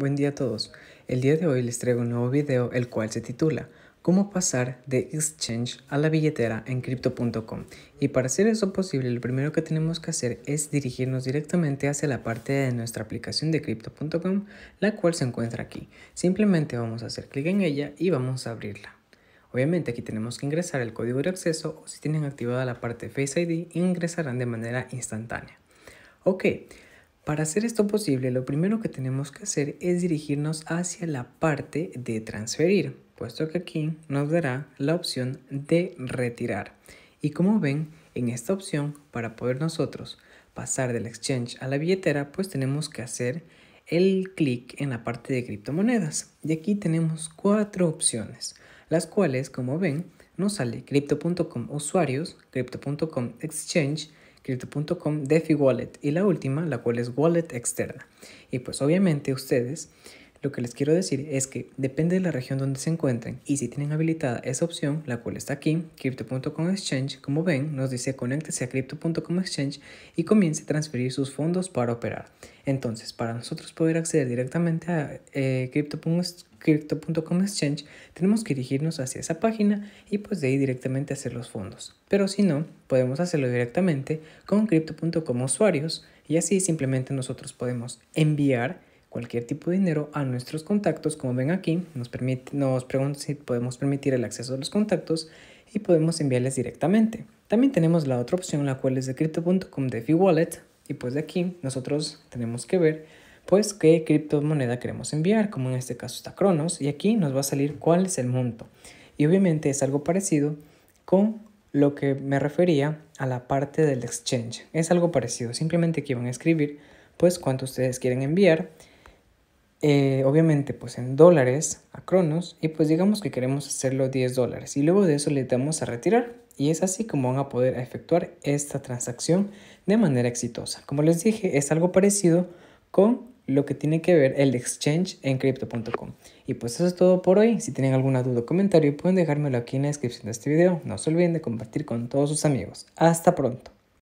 Buen día a todos. El día de hoy les traigo un nuevo video el cual se titula Cómo pasar de Exchange a la billetera en crypto.com. Y para hacer eso posible, lo primero que tenemos que hacer es dirigirnos directamente hacia la parte de nuestra aplicación de crypto.com, la cual se encuentra aquí. Simplemente vamos a hacer clic en ella y vamos a abrirla. Obviamente aquí tenemos que ingresar el código de acceso o si tienen activada la parte Face ID ingresarán de manera instantánea. Ok, para hacer esto posible, lo primero que tenemos que hacer es dirigirnos hacia la parte de transferir, puesto que aquí nos dará la opción de retirar. Y como ven, en esta opción, para poder nosotros pasar del exchange a la billetera, pues tenemos que hacer el clic en la parte de criptomonedas. Y aquí tenemos cuatro opciones, las cuales, como ven, nos sale crypto.com usuarios, crypto.com exchange, Crypto.com, DeFi Wallet y la última, la cual es Wallet externa. Y pues obviamente ustedes lo que les quiero decir es que depende de la región donde se encuentren y si tienen habilitada esa opción, la cual está aquí, Crypto.com Exchange, como ven, nos dice conéctese a Crypto.com Exchange y comience a transferir sus fondos para operar. Entonces, para nosotros poder acceder directamente a eh, Crypto.com Exchange, crypto.com exchange, tenemos que dirigirnos hacia esa página y pues de ahí directamente hacer los fondos. Pero si no, podemos hacerlo directamente con crypto.com usuarios y así simplemente nosotros podemos enviar cualquier tipo de dinero a nuestros contactos, como ven aquí, nos, permite, nos preguntan si podemos permitir el acceso a los contactos y podemos enviarles directamente. También tenemos la otra opción, la cual es de crypto.com DeFi Wallet, y pues de aquí nosotros tenemos que ver pues qué criptomoneda queremos enviar, como en este caso está Cronos, y aquí nos va a salir cuál es el monto. Y obviamente es algo parecido con lo que me refería a la parte del exchange. Es algo parecido, simplemente aquí van a escribir pues cuánto ustedes quieren enviar, eh, obviamente pues en dólares a Cronos y pues digamos que queremos hacerlo 10 dólares y luego de eso le damos a retirar y es así como van a poder efectuar esta transacción de manera exitosa. Como les dije es algo parecido con lo que tiene que ver el exchange en crypto.com. Y pues eso es todo por hoy. Si tienen alguna duda o comentario pueden dejármelo aquí en la descripción de este video. No se olviden de compartir con todos sus amigos. Hasta pronto.